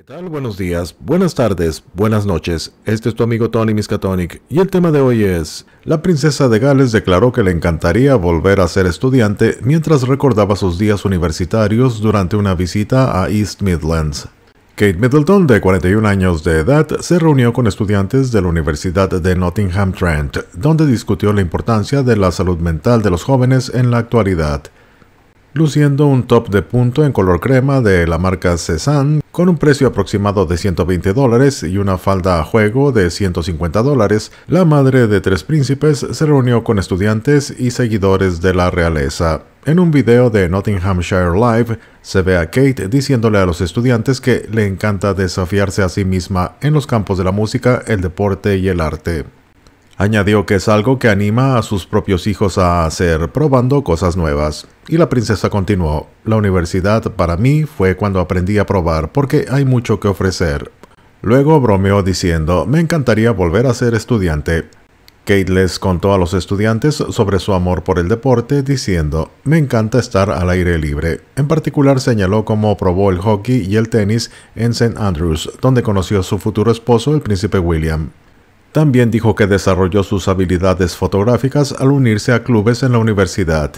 ¿Qué tal? Buenos días, buenas tardes, buenas noches. Este es tu amigo Tony Miskatonic y el tema de hoy es... La princesa de Gales declaró que le encantaría volver a ser estudiante mientras recordaba sus días universitarios durante una visita a East Midlands. Kate Middleton, de 41 años de edad, se reunió con estudiantes de la Universidad de Nottingham Trent, donde discutió la importancia de la salud mental de los jóvenes en la actualidad luciendo un top de punto en color crema de la marca Cezanne con un precio aproximado de 120 dólares y una falda a juego de 150 dólares, la madre de tres príncipes se reunió con estudiantes y seguidores de la realeza. En un video de Nottinghamshire Live se ve a Kate diciéndole a los estudiantes que le encanta desafiarse a sí misma en los campos de la música, el deporte y el arte. Añadió que es algo que anima a sus propios hijos a hacer, probando cosas nuevas. Y la princesa continuó, la universidad para mí fue cuando aprendí a probar, porque hay mucho que ofrecer. Luego bromeó diciendo, me encantaría volver a ser estudiante. Kate les contó a los estudiantes sobre su amor por el deporte, diciendo, me encanta estar al aire libre. En particular señaló cómo probó el hockey y el tenis en St. Andrews, donde conoció a su futuro esposo, el príncipe William. También dijo que desarrolló sus habilidades fotográficas al unirse a clubes en la universidad.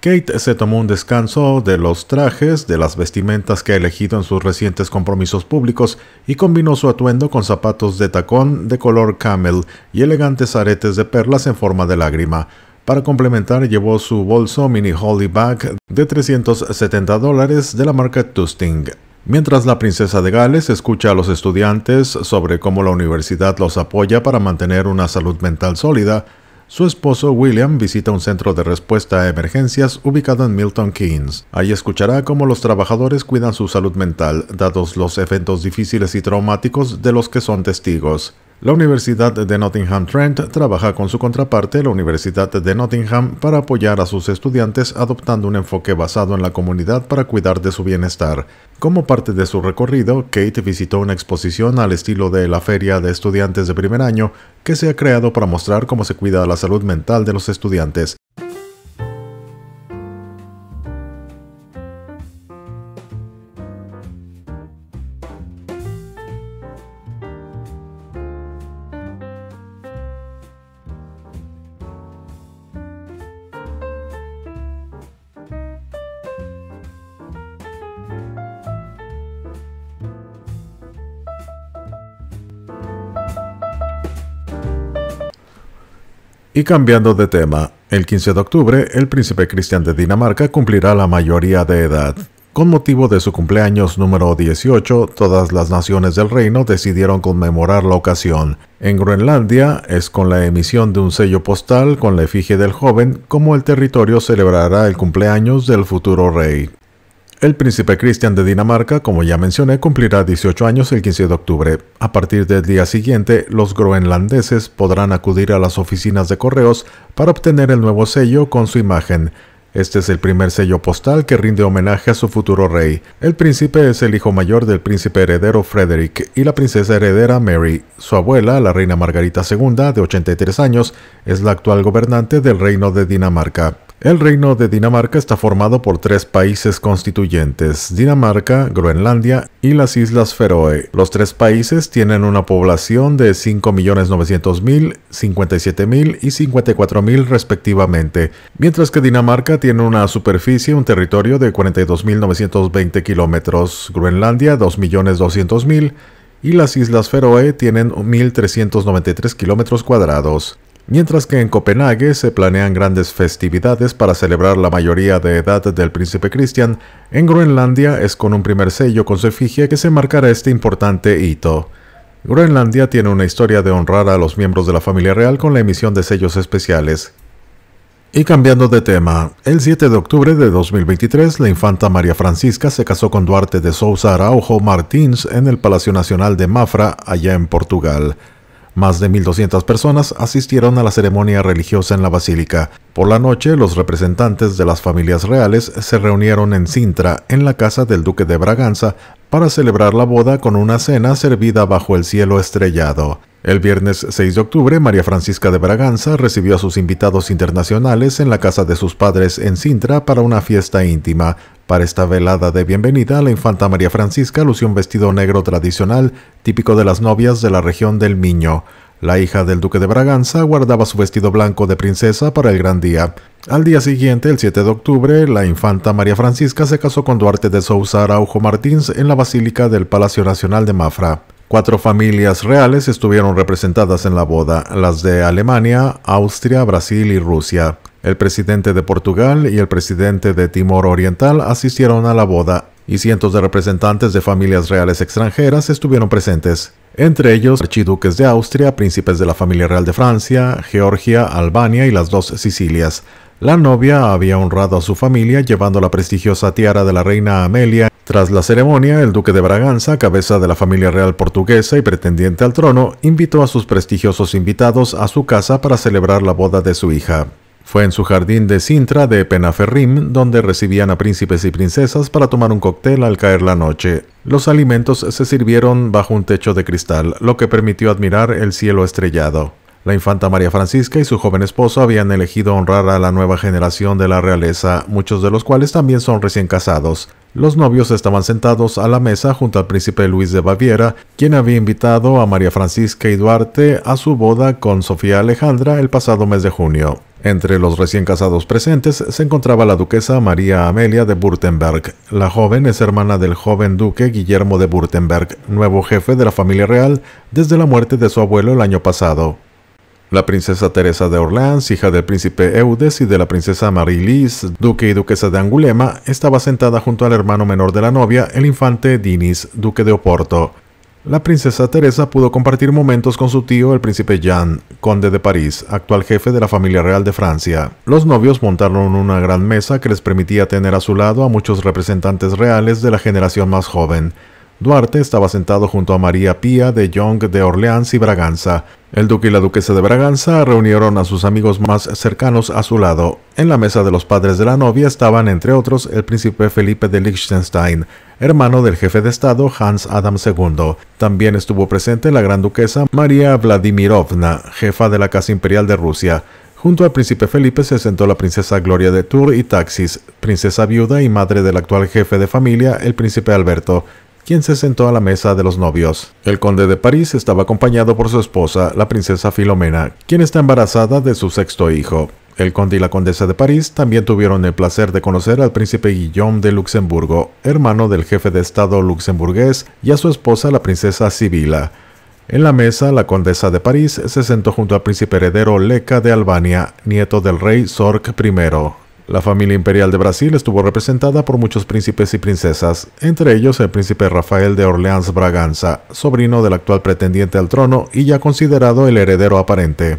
Kate se tomó un descanso de los trajes, de las vestimentas que ha elegido en sus recientes compromisos públicos y combinó su atuendo con zapatos de tacón de color camel y elegantes aretes de perlas en forma de lágrima. Para complementar llevó su bolso mini holly bag de 370 dólares de la marca Tusting. Mientras la princesa de Gales escucha a los estudiantes sobre cómo la universidad los apoya para mantener una salud mental sólida, su esposo William visita un centro de respuesta a emergencias ubicado en Milton Keynes. Ahí escuchará cómo los trabajadores cuidan su salud mental, dados los eventos difíciles y traumáticos de los que son testigos. La Universidad de Nottingham Trent trabaja con su contraparte, la Universidad de Nottingham, para apoyar a sus estudiantes adoptando un enfoque basado en la comunidad para cuidar de su bienestar. Como parte de su recorrido, Kate visitó una exposición al estilo de la Feria de Estudiantes de Primer Año que se ha creado para mostrar cómo se cuida la salud mental de los estudiantes. Y cambiando de tema, el 15 de octubre, el príncipe Cristian de Dinamarca cumplirá la mayoría de edad. Con motivo de su cumpleaños número 18, todas las naciones del reino decidieron conmemorar la ocasión. En Groenlandia es con la emisión de un sello postal con la efigie del joven como el territorio celebrará el cumpleaños del futuro rey. El príncipe Christian de Dinamarca, como ya mencioné, cumplirá 18 años el 15 de octubre. A partir del día siguiente, los groenlandeses podrán acudir a las oficinas de correos para obtener el nuevo sello con su imagen. Este es el primer sello postal que rinde homenaje a su futuro rey. El príncipe es el hijo mayor del príncipe heredero Frederick y la princesa heredera Mary. Su abuela, la reina Margarita II, de 83 años, es la actual gobernante del reino de Dinamarca. El reino de Dinamarca está formado por tres países constituyentes, Dinamarca, Groenlandia y las Islas Feroe. Los tres países tienen una población de 5.900.000, 57.000 y 54.000 respectivamente, mientras que Dinamarca tiene una superficie, un territorio de 42.920 kilómetros, Groenlandia 2.200.000 y las Islas Feroe tienen 1.393 kilómetros cuadrados mientras que en Copenhague se planean grandes festividades para celebrar la mayoría de edad del príncipe Christian, en Groenlandia es con un primer sello con su efigie que se marcará este importante hito. Groenlandia tiene una historia de honrar a los miembros de la familia real con la emisión de sellos especiales. Y cambiando de tema, el 7 de octubre de 2023 la infanta María Francisca se casó con Duarte de Sousa Araujo Martins en el Palacio Nacional de Mafra, allá en Portugal. Más de 1.200 personas asistieron a la ceremonia religiosa en la basílica. Por la noche, los representantes de las familias reales se reunieron en Sintra, en la casa del duque de Braganza, para celebrar la boda con una cena servida bajo el cielo estrellado. El viernes 6 de octubre, María Francisca de Braganza recibió a sus invitados internacionales en la casa de sus padres en Sintra para una fiesta íntima. Para esta velada de bienvenida, la infanta María Francisca lució un vestido negro tradicional, típico de las novias de la región del Miño. La hija del duque de Braganza guardaba su vestido blanco de princesa para el gran día. Al día siguiente, el 7 de octubre, la infanta María Francisca se casó con Duarte de Sousa Araujo Martins en la Basílica del Palacio Nacional de Mafra. Cuatro familias reales estuvieron representadas en la boda, las de Alemania, Austria, Brasil y Rusia. El presidente de Portugal y el presidente de Timor Oriental asistieron a la boda, y cientos de representantes de familias reales extranjeras estuvieron presentes, entre ellos archiduques de Austria, príncipes de la familia real de Francia, Georgia, Albania y las dos Sicilias. La novia había honrado a su familia llevando la prestigiosa tiara de la reina Amelia. Tras la ceremonia, el duque de Braganza, cabeza de la familia real portuguesa y pretendiente al trono, invitó a sus prestigiosos invitados a su casa para celebrar la boda de su hija. Fue en su jardín de Sintra de Penaferrim donde recibían a príncipes y princesas para tomar un cóctel al caer la noche. Los alimentos se sirvieron bajo un techo de cristal, lo que permitió admirar el cielo estrellado. La infanta María Francisca y su joven esposo habían elegido honrar a la nueva generación de la realeza, muchos de los cuales también son recién casados. Los novios estaban sentados a la mesa junto al príncipe Luis de Baviera, quien había invitado a María Francisca y Duarte a su boda con Sofía Alejandra el pasado mes de junio. Entre los recién casados presentes se encontraba la duquesa María Amelia de Württemberg. La joven es hermana del joven duque Guillermo de Württemberg, nuevo jefe de la familia real desde la muerte de su abuelo el año pasado. La princesa Teresa de Orleans, hija del príncipe Eudes y de la princesa Marie-Lise, duque y duquesa de Angulema, estaba sentada junto al hermano menor de la novia, el infante Dinis, duque de Oporto. La princesa Teresa pudo compartir momentos con su tío, el príncipe Jean, conde de París, actual jefe de la familia real de Francia. Los novios montaron una gran mesa que les permitía tener a su lado a muchos representantes reales de la generación más joven. Duarte estaba sentado junto a María Pía de Young de Orleans y Braganza. El duque y la duquesa de Braganza reunieron a sus amigos más cercanos a su lado. En la mesa de los padres de la novia estaban, entre otros, el príncipe Felipe de Liechtenstein, hermano del jefe de Estado Hans Adam II. También estuvo presente la gran duquesa María Vladimirovna, jefa de la Casa Imperial de Rusia. Junto al príncipe Felipe se sentó la princesa Gloria de Tours y Taxis, princesa viuda y madre del actual jefe de familia, el príncipe Alberto quien se sentó a la mesa de los novios. El conde de París estaba acompañado por su esposa, la princesa Filomena, quien está embarazada de su sexto hijo. El conde y la condesa de París también tuvieron el placer de conocer al príncipe Guillaume de Luxemburgo, hermano del jefe de Estado luxemburgués, y a su esposa la princesa Sibila. En la mesa, la condesa de París se sentó junto al príncipe heredero Leca de Albania, nieto del rey Sork I. La familia imperial de Brasil estuvo representada por muchos príncipes y princesas, entre ellos el príncipe Rafael de Orleans Braganza, sobrino del actual pretendiente al trono y ya considerado el heredero aparente.